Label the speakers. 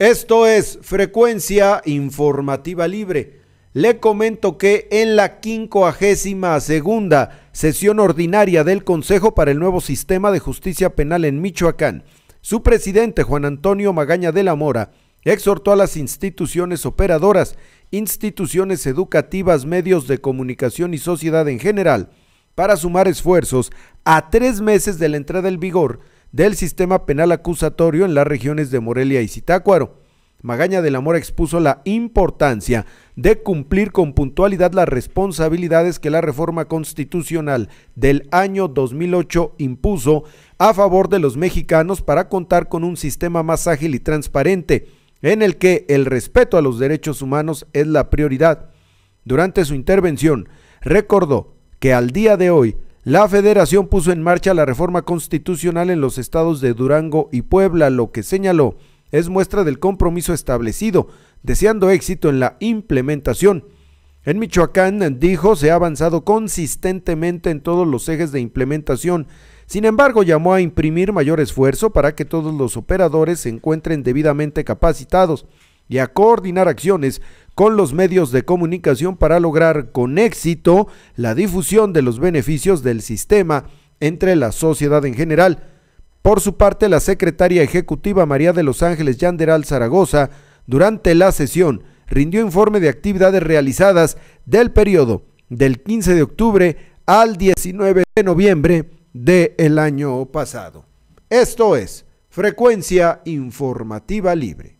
Speaker 1: Esto es Frecuencia Informativa Libre. Le comento que en la 52 segunda sesión ordinaria del Consejo para el Nuevo Sistema de Justicia Penal en Michoacán, su presidente Juan Antonio Magaña de la Mora exhortó a las instituciones operadoras, instituciones educativas, medios de comunicación y sociedad en general para sumar esfuerzos a tres meses de la entrada en vigor del sistema penal acusatorio en las regiones de Morelia y Zitácuaro. Magaña de Amor expuso la importancia de cumplir con puntualidad las responsabilidades que la reforma constitucional del año 2008 impuso a favor de los mexicanos para contar con un sistema más ágil y transparente, en el que el respeto a los derechos humanos es la prioridad. Durante su intervención, recordó que al día de hoy la federación puso en marcha la reforma constitucional en los estados de Durango y Puebla, lo que señaló es muestra del compromiso establecido, deseando éxito en la implementación. En Michoacán, dijo, se ha avanzado consistentemente en todos los ejes de implementación. Sin embargo, llamó a imprimir mayor esfuerzo para que todos los operadores se encuentren debidamente capacitados y a coordinar acciones con los medios de comunicación para lograr con éxito la difusión de los beneficios del sistema entre la sociedad en general. Por su parte, la secretaria ejecutiva María de los Ángeles Yanderal Zaragoza, durante la sesión, rindió informe de actividades realizadas del periodo del 15 de octubre al 19 de noviembre del el año pasado. Esto es Frecuencia Informativa Libre.